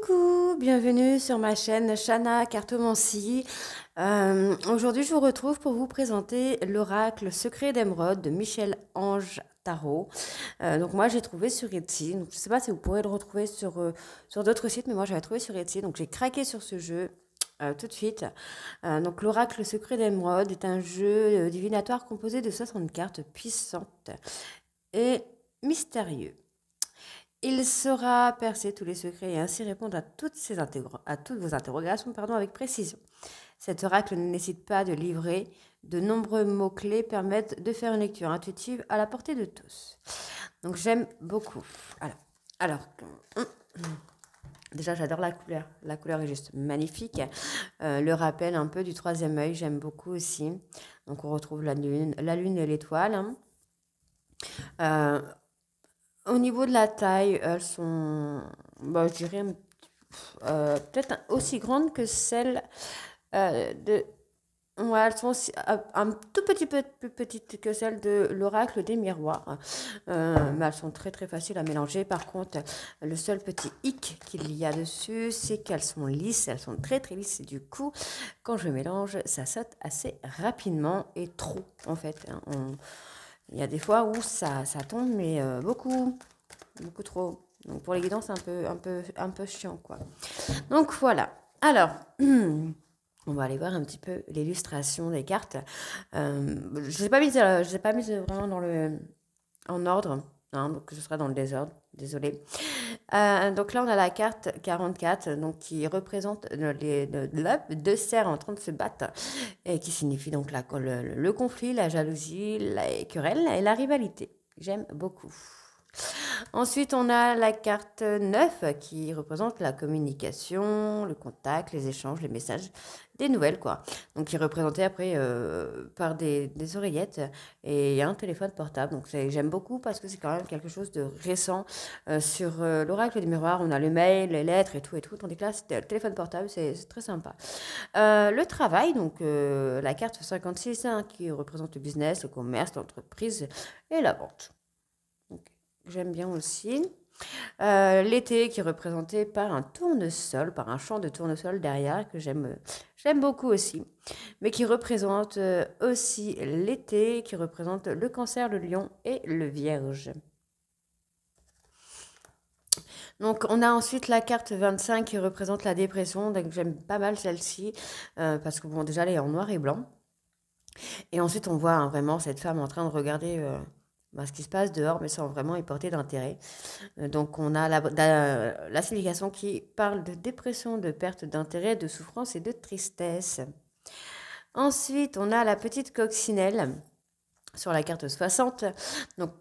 Coucou, bienvenue sur ma chaîne Shana Cartomancie. Euh, aujourd'hui, je vous retrouve pour vous présenter l'oracle secret d'émeraude de Michel Ange Tarot. Euh, donc moi, j'ai trouvé sur Etsy. je ne sais pas si vous pourrez le retrouver sur, euh, sur d'autres sites, mais moi, j'avais trouvé sur Etsy. Donc j'ai craqué sur ce jeu. tout de suite. donc l'oracle secret d'émeraude est un jeu divinatoire composé de 60 cartes puissantes et mystérieux. Il saura percer tous les secrets et ainsi répondre à toutes, à toutes vos interrogations pardon, avec précision. Cet oracle ne nécessite pas de livrer. De nombreux mots-clés permettent de faire une lecture intuitive à la portée de tous. Donc j'aime beaucoup. Alors, déjà j'adore la couleur. La couleur est juste magnifique. Euh, le rappel un peu du troisième œil, j'aime beaucoup aussi. Donc on retrouve la lune, la lune et l'étoile. Hein. Euh, au niveau de la taille, elles sont, bah, je dirais, euh, peut-être aussi grandes que celles euh, de. Ouais, elles sont euh, un tout petit peu plus petites que celles de l'oracle des miroirs. Hein. mais elles sont très très faciles à mélanger. Par contre, le seul petit hic qu'il y a dessus, c'est qu'elles sont lisses. Elles sont très très lisses. Et du coup, quand je mélange, ça saute assez rapidement et trop, en fait. Hein. Il y a des fois où ça, tombe, mais euh, beaucoup, beaucoup trop. Donc pour les guidances, c'est un peu, un, peu, un peu chiant, quoi. Donc voilà. Alors, on va aller voir un petit peu l'illustration des cartes. Euh, je ne les euh, pas mises vraiment dans le, en ordre. Non, hein, donc ce sera dans le désordre, désolé. Euh, donc là, on a la carte 44, donc qui représente les, deux serres en train de se battre, et qui signifie donc la, le conflit, la jalousie, la querelle et la rivalité. J'aime beaucoup. Ensuite, on a la carte 9 qui représente la communication, le contact, les échanges, les messages, des nouvelles, quoi. Donc, qui est représentée après euh, par des, des, oreillettes et un téléphone portable. Donc, j'aime beaucoup parce que c'est quand même quelque chose de récent. Euh, sur euh, l'oracle du miroir, on a le mail, les lettres et tout et tout. Tandis que là, le téléphone portable, c'est très sympa. le travail, donc la carte 56 hein, qui représente le business, le commerce, l'entreprise et la vente j'aime bien aussi. Euh, l'été qui est représenté par un tournesol, par un champ de tournesol derrière que j'aime j'aime beaucoup aussi, mais qui représente euh, aussi l'été, qui représente le cancer, le lion et le vierge. Donc on a ensuite la carte 25 qui représente la dépression, donc j'aime pas mal celle-ci, euh, parce que bon déjà elle est en noir et blanc. Et ensuite on voit hein, vraiment cette femme en train de regarder... Ben, ce qui se passe dehors, mais sans vraiment y porter d'intérêt. Euh, donc on a la, la, qui parle de dépression, de perte d'intérêt, de souffrance et de tristesse. Ensuite, on a la petite coccinelle sur la carte 60, donc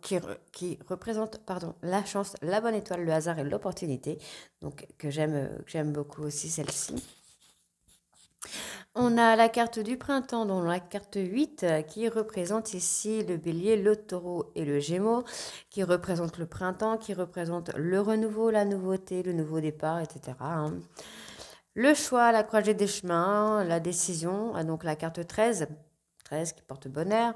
qui, représente pardon, la chance, la bonne étoile, le hasard et l'opportunité, donc que j'aime beaucoup aussi celle-ci. On a la carte du printemps, dont la carte 8, euh, qui représente ici le bélier, le taureau et le gémeau, qui représente le printemps, qui représente le renouveau, la nouveauté, le nouveau départ, etc. Hein. Le choix, la croisée des chemins, la décision, ah, donc la carte 13, 13 qui porte bonheur,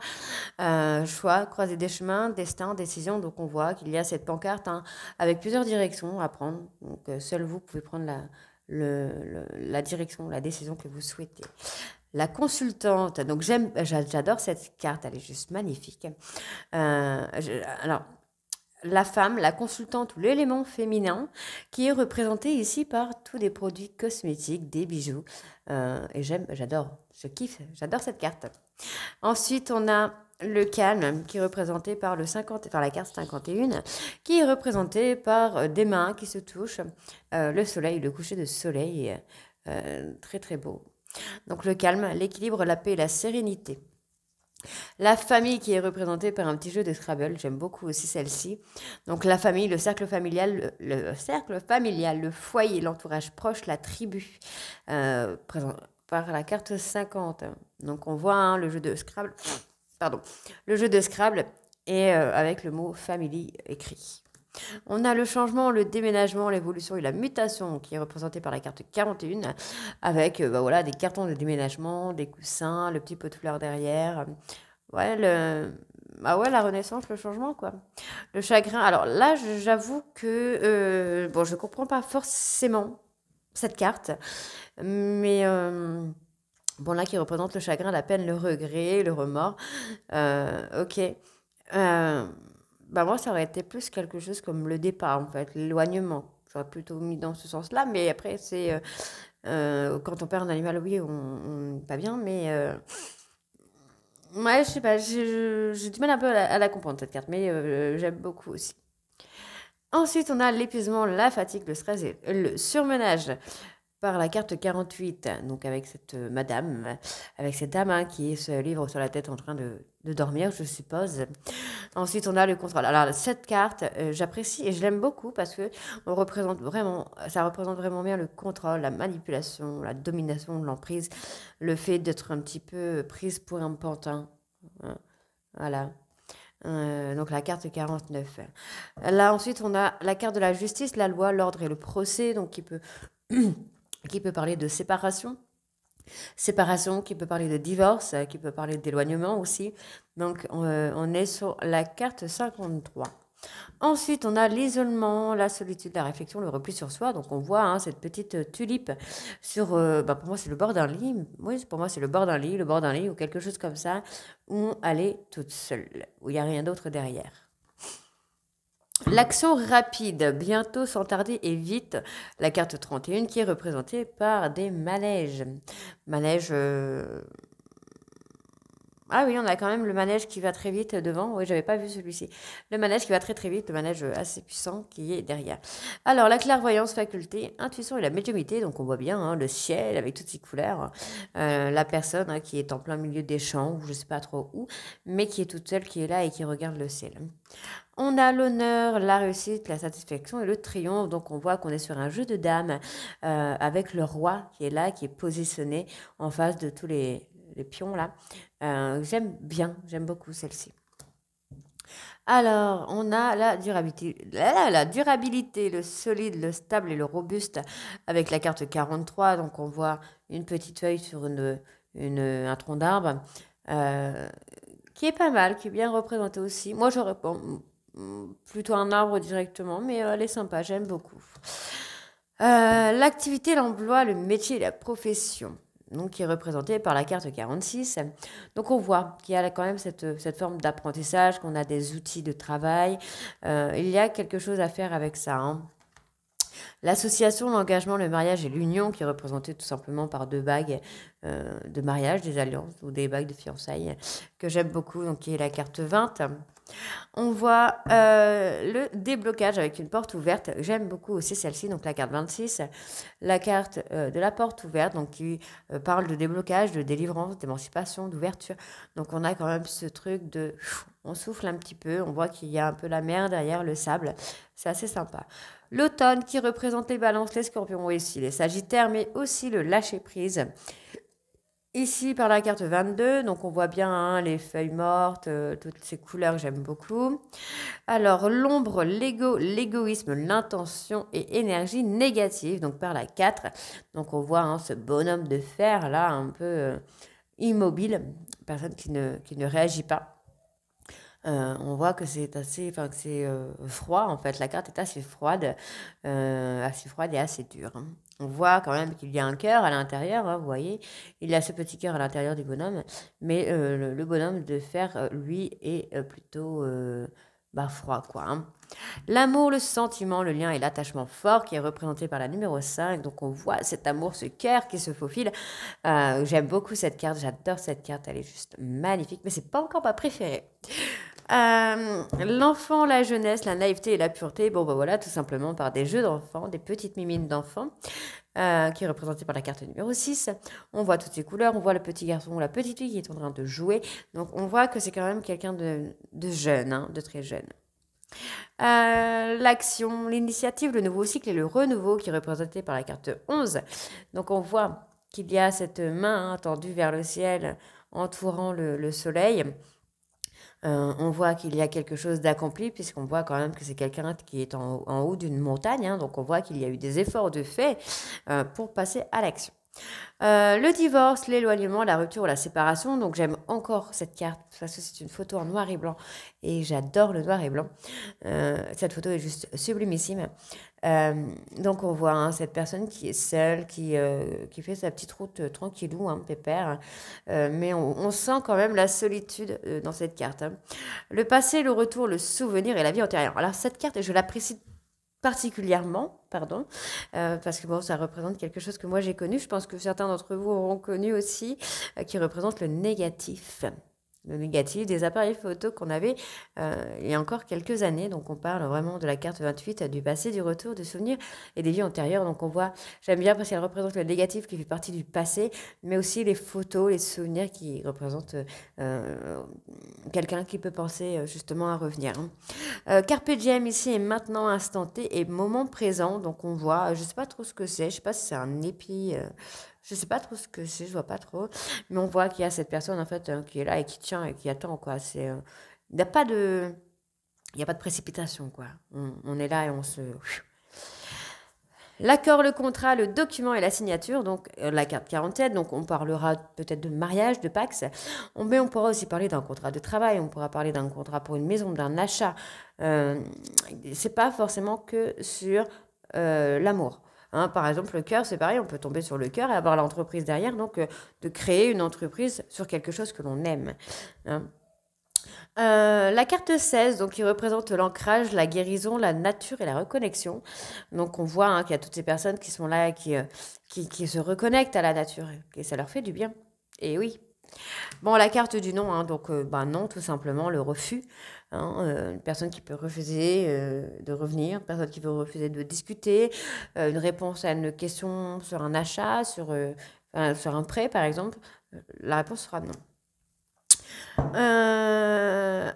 euh, choix, croisée des chemins, destin, décision. Donc on voit qu'il y a cette pancarte hein, avec plusieurs directions à prendre. Donc euh, seul vous pouvez prendre la, la direction, la décision que vous souhaitez. La consultante, donc j'aime, j'adore cette carte, elle est juste magnifique. Euh, alors, la femme, la consultante ou l'élément féminin qui est représenté ici par tous des produits cosmétiques, des bijoux. Euh, et j'aime, j'adore, je kiffe, j'adore cette carte. Ensuite, on a le calme qui est représenté par le 50, enfin la carte 51, qui est représenté par euh, des mains qui se touchent, euh, le soleil, le coucher de soleil, euh, très très beau. Donc le calme, l'équilibre, la paix, la sérénité. La famille qui est représentée par un petit jeu de Scrabble, j'aime beaucoup aussi celle-ci. Donc la famille, le cercle familial, le, cercle familial, le foyer, l'entourage proche, la tribu, euh, par la carte 50. Donc on voit hein, le jeu de Scrabble pardon, le jeu de Scrabble et euh, avec le mot family écrit. On a le changement, le déménagement, l'évolution et la mutation qui est représentée par la carte 41 avec euh, bah voilà, des cartons de déménagement, des coussins, le petit pot de fleurs derrière. Ouais, ah ouais, la renaissance, le changement, quoi. Le chagrin. Alors là, j'avoue que je euh, bon, je comprends pas forcément cette carte, mais. Bon, là, qui représente le chagrin, la peine, le regret, le remords. Euh, ok. Euh, bah, moi, ça aurait été plus quelque chose comme le départ, en fait, l'éloignement. J'aurais plutôt mis dans ce sens-là, mais après, c'est. Euh, quand on perd un animal, oui, on n'est pas bien, mais. Ouais, je sais pas, j'ai du mal un peu à la, à la comprendre, cette carte, mais j'aime beaucoup aussi. Ensuite, on a l'épuisement, la fatigue, le stress et le surmenage par la carte 48, donc avec cette euh, madame, avec cette dame hein, qui est se livre sur la tête en train de, dormir, je suppose. Ensuite, on a le contrôle. Alors, cette carte, euh, j'apprécie et je l'aime beaucoup parce que on représente vraiment, ça représente vraiment bien le contrôle, la manipulation, la domination, l'emprise, le fait d'être un petit peu prise pour un pantin. Hein, voilà. Euh, donc la carte 49. Là ensuite on a la carte de la justice, la loi, l'ordre et le procès, donc qui peut qui peut parler de séparation, séparation, qui peut parler de divorce, qui peut parler d'éloignement aussi. Donc on euh, est sur la carte 53. Ensuite, on a l'isolement, la solitude, la réflexion, le repli sur soi. Donc, on voit hein, cette petite tulipe sur. Euh, bah, pour moi, c'est le bord d'un lit. Oui, pour moi, c'est le bord d'un lit, le bord d'un lit ou quelque chose comme ça, où elle est toute seule, où il n'y a rien d'autre derrière. L'action rapide, bientôt sans tarder et vite, la carte 31 qui est représentée par des malèges. Malèges... Euh, ah oui, on a quand même le manège qui va très vite devant. Oui, j'avais pas vu celui-ci. Le manège qui va très très vite, le manège assez puissant qui est derrière. Alors, la clairvoyance, faculté, intuition et la médiumité. Donc, on voit bien hein, le ciel avec toutes ses couleurs. Euh, la personne hein, qui est en plein milieu des champs, ou je sais pas trop où, mais qui est toute seule, qui est là et qui regarde le ciel. On a l'honneur, la réussite, la satisfaction et le triomphe. Donc on voit qu'on est sur un jeu de dames euh, avec le roi qui est là, qui est positionné en face de tous les, pions là. Euh, j'aime bien, j'aime beaucoup celle-ci. Alors, on a la durabilité, la, durabilité, le solide, le stable et le robuste avec la carte 43. Donc, on voit une petite feuille sur une, un tronc d'arbre euh, qui est pas mal, qui est bien représenté aussi. Moi, je réponds plutôt un arbre directement, mais euh, elle est sympa, j'aime beaucoup. L'activité, l'emploi, le métier, la profession donc qui est représenté par la carte 46. Donc on voit qu'il y a quand même cette, cette forme d'apprentissage, qu'on a des outils de travail. Euh, il y a quelque chose à faire avec ça. Hein. L'association, l'engagement, le mariage et l'union, qui est représentée tout simplement par deux bagues euh, de mariage, des alliances ou des bagues de fiançailles, que j'aime beaucoup, donc qui est la carte 20. On voit euh, le déblocage avec une porte ouverte. J'aime beaucoup aussi celle-ci, donc la carte 26, la carte euh, de la porte ouverte, donc qui euh, parle de déblocage, de délivrance, d'émancipation, d'ouverture. Donc on a quand même ce truc de... On souffle un petit peu, on voit qu'il y a un peu la mer derrière le sable. C'est assez sympa. L'automne qui représente les balances, les scorpions aussi les sagittaires, mais aussi le lâcher-prise. Ici, par la carte 22, donc on voit bien hein, les feuilles mortes, euh, toutes ces couleurs que j'aime beaucoup. Alors, l'ombre, l'ego, l'égoïsme, l'intention et énergie négative, donc par la 4. Donc on voit hein, ce bonhomme de fer là, un peu euh, immobile, personne qui ne, réagit pas. Euh, on voit que c'est assez, c'est froid en fait. La carte est assez froide, assez froide et assez dure. Hein on voit quand même qu'il y a un cœur à l'intérieur, hein, vous voyez. Il a ce petit cœur à l'intérieur du bonhomme, mais euh, le, bonhomme de fer, euh, lui, est euh, plutôt bah, froid, quoi. Hein. L'amour, le sentiment, le lien et l'attachement fort qui est représenté par la numéro 5. Donc on voit cet amour, ce cœur qui se faufile. J'aime beaucoup cette carte, j'adore cette carte, elle est juste magnifique, mais c'est pas encore ma préférée. Euh, l'enfant, la jeunesse, la naïveté et la pureté, bon, ben voilà, tout simplement par des jeux d'enfants, des petites mimines d'enfants, euh, qui est représentée par la carte numéro 6. On voit toutes ces couleurs, on voit le petit garçon ou la petite fille qui est en train de jouer. Donc, on voit que c'est quand même quelqu'un de, jeune, hein, de très jeune. Euh, l'action, l'initiative, le nouveau cycle et le renouveau qui est représenté par la carte 11. Donc on voit qu'il y a cette main hein, tendue vers le ciel entourant le soleil euh, on voit qu'il y a quelque chose d'accompli, puisqu'on voit quand même que c'est quelqu'un qui est en, haut d'une montagne, hein. donc on voit qu'il y a eu des efforts de fait euh, pour passer à l'action. Euh, le divorce, l'éloignement, la rupture ou la séparation. Donc j'aime encore cette carte parce que c'est une photo en noir et blanc et j'adore le noir et blanc. Euh, cette photo est juste sublimissime. Euh, donc on voit hein, cette personne qui est seule, qui, qui fait sa petite route tranquillou, hein, pépère. mais on, sent quand même la solitude dans cette carte. Hein. Le passé, le retour, le souvenir et la vie antérieure. Alors cette carte, je l'apprécie particulièrement, pardon, euh, parce que bon, ça représente quelque chose que moi j'ai connu, je pense que certains d'entre vous auront connu aussi, euh, qui représente le négatif de négatif des appareils photo qu'on avait euh, il y a encore quelques années. Donc on parle vraiment de la carte 28, du passé, du retour, des souvenirs et des vies antérieures. Donc on voit, j'aime bien parce qu'elle représente le négatif qui fait partie du passé, mais aussi les photos, les souvenirs qui représentent euh, quelqu'un qui peut penser euh, justement à revenir. Hein. Euh, Carpe diem ici est maintenant, instanté et moment présent. Donc on voit, je sais pas trop ce que c'est, je sais pas si c'est un épi je sais pas trop ce que c'est, je vois pas trop. Mais on voit qu'il y a cette personne, en fait, euh, qui est là et qui tient et qui attend, quoi. C'est, euh, il n'y a pas de, il a pas de précipitation, quoi. On, est là et on se. L'accord, le contrat, le document et la signature, donc euh, la carte quarantaine, donc on parlera peut-être de mariage, de pax, on, mais on pourra aussi parler d'un contrat de travail, on pourra parler d'un contrat pour une maison, d'un achat. Ce c'est pas forcément que sur l'amour. Hein, par exemple, le cœur, c'est pareil, on peut tomber sur le cœur et avoir l'entreprise derrière, donc euh, de créer une entreprise sur quelque chose que l'on aime. Hein. Euh, la carte 16, donc, qui représente l'ancrage, la guérison, la nature et la reconnexion. Donc, on voit hein, qu'il y a toutes ces personnes qui sont là, euh, qui, qui, se reconnectent à la nature, et ça leur fait du bien. Et oui. Bon, la carte du non, donc, ben, non, tout simplement, le refus, Hein, euh, une personne qui peut refuser euh, de revenir, une personne qui peut refuser de discuter, euh, une réponse à une question sur un achat, sur, sur un prêt par exemple, la réponse sera non.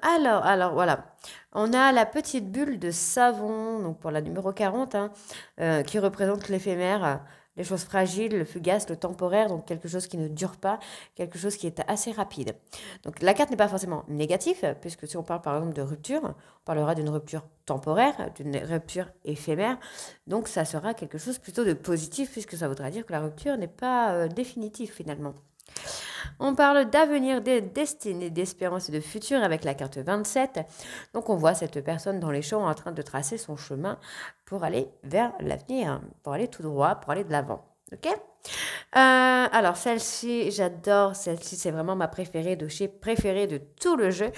alors, alors voilà, on a la petite bulle de savon, donc pour la numéro 40, hein, qui représente l'éphémère les choses fragiles, le fugace, le temporaire, donc quelque chose qui ne dure pas, quelque chose qui est assez rapide. Donc la carte n'est pas forcément négative, puisque si on parle par exemple de rupture, on parlera d'une rupture temporaire, d'une rupture éphémère, donc ça sera quelque chose plutôt de positif, puisque ça voudra dire que la rupture n'est pas euh, définitive finalement. On parle d'avenir, des destinées, d'espérance et de futur avec la carte 27. Donc on voit cette personne dans les champs en train de tracer son chemin pour aller vers l'avenir, pour aller tout droit, pour aller de l'avant. Ok euh, alors celle-ci, j'adore celle-ci, c'est vraiment ma préférée de chez préférée de tout le jeu,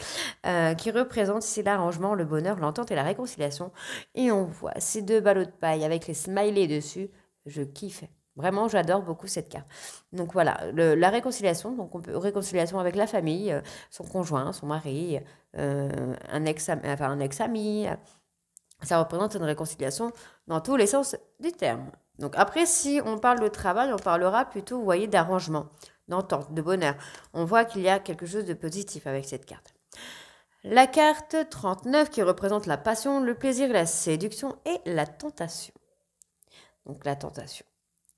euh, qui représente ici l'arrangement, le bonheur, l'entente et la réconciliation. Et on voit ces deux ballots de paille avec les smileys dessus. Je kiffe. Vraiment, j'adore beaucoup cette carte. Donc voilà, la réconciliation, donc on peut, réconciliation avec la famille, euh, son conjoint, son mari, euh, un ex enfin un ex -ami, euh, ça représente une réconciliation dans tous les sens du terme. Donc après, si on parle de travail, on parlera plutôt, vous voyez, d'arrangement, d'entente, de bonheur. On voit qu'il y a quelque chose de positif avec cette carte. La carte 39 qui représente la passion, le plaisir, la séduction et la tentation. Donc la tentation.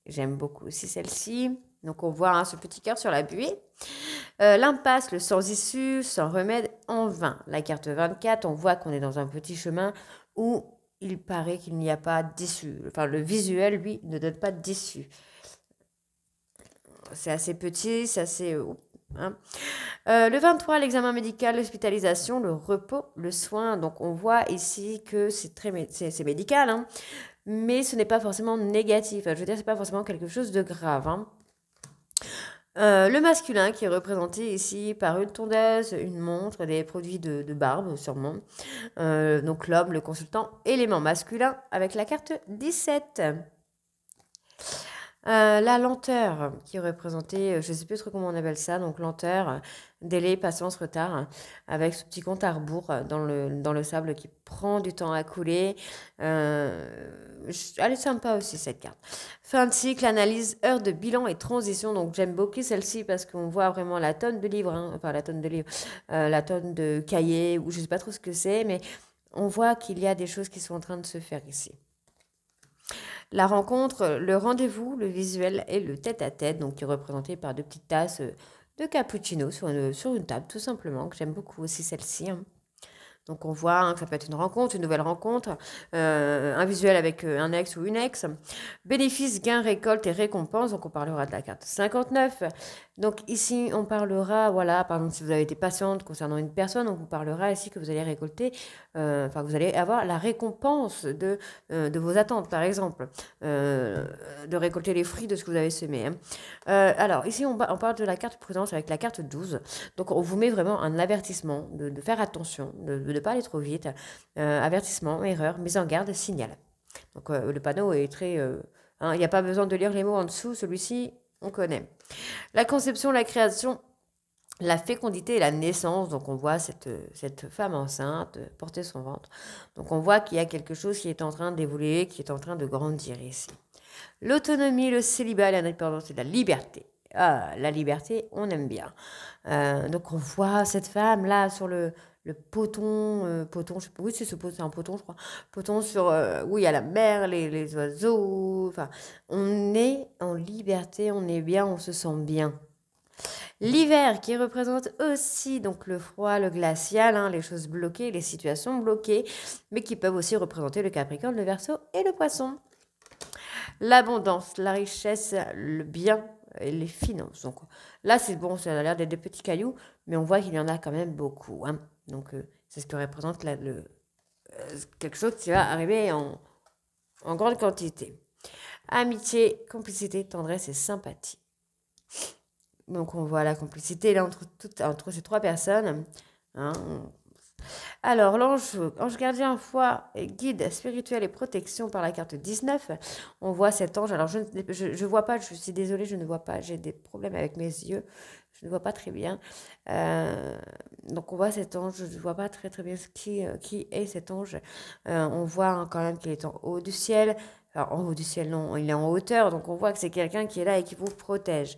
J'aime beaucoup aussi celle-ci. Donc on voit hein, ce petit cœur sur la buée. Euh, l'impasse, le sans-issue, sans remède, en vain. La carte 24, on voit qu'on est dans un petit chemin où il paraît qu'il n'y a pas d'issue. Enfin, le visuel, lui, ne donne pas d'issue. C'est assez petit, c'est assez... Euh, hein. Euh, le 23, l'examen médical, l'hospitalisation, le repos, le soin. Donc on voit ici que c'est très médical. Hein mais ce n'est pas forcément négatif. Je veux dire, ce n'est pas forcément quelque chose de grave. Hein. Euh, le masculin qui est représenté ici par une tondeuse, une montre, des produits de, barbe sûrement. Euh, donc l'homme, le consultant, élément masculin avec la carte 17. Euh, la lenteur, qui représentait, euh, je ne sais plus trop comment on appelle ça, donc lenteur, délai, patience, retard, avec ce petit compte à rebours euh, dans le, dans le sable qui prend du temps à couler. Euh, elle est sympa aussi cette carte. Fin de cycle, analyse, heure de bilan et transition. Donc j'aime beaucoup celle-ci parce qu'on voit vraiment la tonne de livres, hein, enfin la tonne de livres, la tonne de cahiers, ou je ne sais pas trop ce que c'est, mais on voit qu'il y a des choses qui sont en train de se faire ici. La rencontre, euh, le rendez-vous, le visuel et le tête-à-tête, donc qui est représenté par deux petites tasses euh, de cappuccino sur une, sur une table, tout simplement, que j'aime beaucoup aussi celle-ci. Hein. Donc on voit hein, que ça peut être une rencontre, une nouvelle rencontre, euh, un visuel avec un ex ou une ex. Bénéfices, gains, récolte et récompense. Donc on parlera de la carte 59. Donc ici, on parlera, voilà, par exemple, si vous avez été patiente concernant une personne, on vous parlera ici que vous allez récolter, euh, enfin, vous allez avoir la récompense de, euh, de vos attentes, par exemple, euh, de récolter les fruits de ce que vous avez semé. Hein. alors ici, on, parle de la carte prudence avec la carte 12. Donc on vous met vraiment un avertissement de, faire attention, de ne pas aller trop vite. avertissement, erreur, mise en garde, signal. Donc le panneau est très... Hein, il n'y a pas besoin de lire les mots en dessous, celui-ci, on connaît. La conception, la création, la fécondité et la naissance. Donc on voit cette, cette femme enceinte porter son ventre. Donc on voit qu'il y a quelque chose qui est en train d'évoluer, qui est en train de grandir ici. L'autonomie, le célibat, l'indépendance et la liberté. Ah, la liberté, on aime bien. Euh, donc on voit cette femme là sur le, le poton, euh, poton, je sais pas, oui, c'est ce un poton, je crois. Poton sur, il y a la mer, les, les oiseaux. Enfin, on est on est bien, on se sent bien. L'hiver qui représente aussi donc le froid, le glacial, hein, les choses bloquées, les situations bloquées, mais qui peuvent aussi représenter le Capricorne, le Verseau et le Poisson. L'abondance, la richesse, le bien et les finances. Donc, là, c'est bon, ça a l'air d'être des petits cailloux, mais on voit qu'il y en a quand même beaucoup. Hein. Donc, euh, c'est ce que représente le, euh, quelque chose qui va arriver en grande quantité amitié, complicité, tendresse et sympathie. Donc on voit la complicité là entre, toutes entre ces trois personnes. Hein. Alors l'ange ange gardien, foi, guide spirituel et protection par la carte 19. On voit cet ange. Alors je ne vois pas, je suis désolée, je ne vois pas. J'ai des problèmes avec mes yeux. Je ne vois pas très bien. Euh, donc on voit cet ange, je ne vois pas très très bien qui, euh, qui est cet ange. Euh, on voit hein, quand même qu'il est en haut du ciel, en haut du ciel, non, il est en hauteur, donc on voit que c'est quelqu'un qui est là et qui vous protège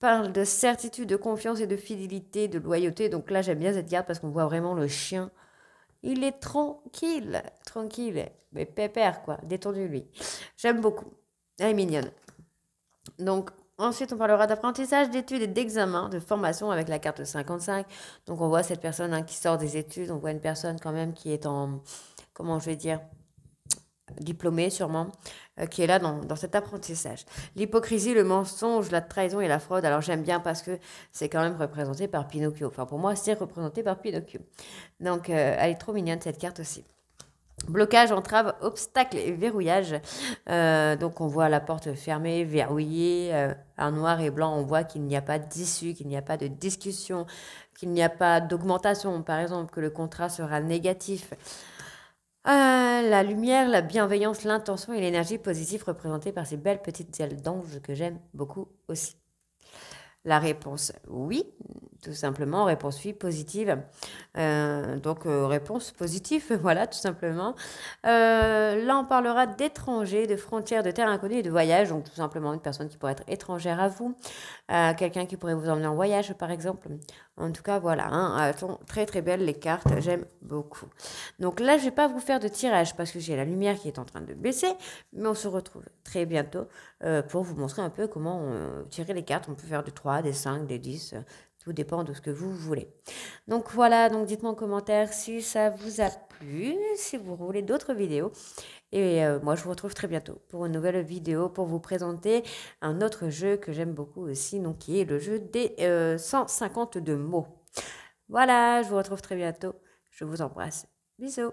parle de certitude, de confiance et de fidélité, de loyauté. Donc là, j'aime bien cette carte parce qu'on voit vraiment le chien. Il est tranquille, tranquille, mais pépère quoi, détendu lui. J'aime beaucoup. Elle est mignonne. Donc ensuite, on parlera d'apprentissage, d'études et d'examen, de formation avec la carte 55. Donc on voit cette personne hein, qui sort des études, on voit une personne quand même qui est en, comment je vais dire, diplômé sûrement, euh, qui est là dans, dans cet apprentissage. L'hypocrisie, le mensonge, la trahison et la fraude, alors j'aime bien parce que c'est quand même représenté par Pinocchio. Enfin, pour moi, c'est représenté par Pinocchio. Donc, euh, elle est trop mignonne, cette carte aussi. Blocage, entrave, obstacle et verrouillage. Euh, donc on voit la porte fermée, verrouillée, en noir et blanc, on voit qu'il n'y a pas d'issue, qu'il n'y a pas de discussion, qu'il n'y a pas d'augmentation, par exemple, que le contrat sera négatif. Ah, la lumière, la bienveillance, l'intention et l'énergie positive représentées par ces belles petites ailes d'ange que j'aime beaucoup aussi. La réponse oui, tout simplement. Réponse oui, positive. Euh, donc, euh, réponse positive, voilà, tout simplement. Euh, là, on parlera d'étrangers, de frontières, de terres inconnues et de voyages. Donc, tout simplement, une personne qui pourrait être étrangère à vous quelqu'un qui pourrait vous emmener en voyage, par exemple. En tout cas, voilà, hein, sont très très belles les cartes, j'aime beaucoup. Donc là, je vais pas vous faire de tirage parce que j'ai la lumière qui est en train de baisser, mais on se retrouve très bientôt euh, pour vous montrer un peu comment euh, tirer les cartes. On peut faire du 3, des 5, des 10, tout dépend de ce que vous voulez. Donc voilà, donc dites-moi en commentaire si ça vous a plu, si vous voulez d'autres vidéos. Et euh, moi, je vous retrouve très bientôt pour une nouvelle vidéo pour vous présenter un autre jeu que j'aime beaucoup aussi, donc qui est le jeu des 152 euh, mots. Voilà, je vous retrouve très bientôt. Je vous embrasse. Bisous.